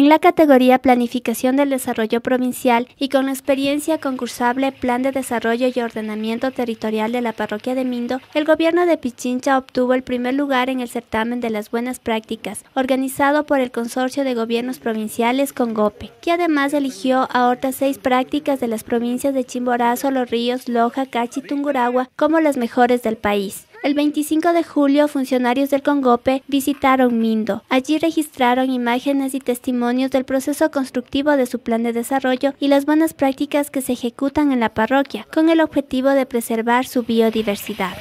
en la categoría Planificación del Desarrollo Provincial y con la experiencia concursable Plan de Desarrollo y Ordenamiento Territorial de la Parroquia de Mindo, el gobierno de Pichincha obtuvo el primer lugar en el certamen de las buenas prácticas, organizado por el Consorcio de Gobiernos Provinciales con GOPE, que además eligió a otras seis prácticas de las provincias de Chimborazo, Los Ríos, Loja, Cachi y Tunguragua como las mejores del país. El 25 de julio, funcionarios del Congope visitaron Mindo. Allí registraron imágenes y testimonios del proceso constructivo de su plan de desarrollo y las buenas prácticas que se ejecutan en la parroquia, con el objetivo de preservar su biodiversidad.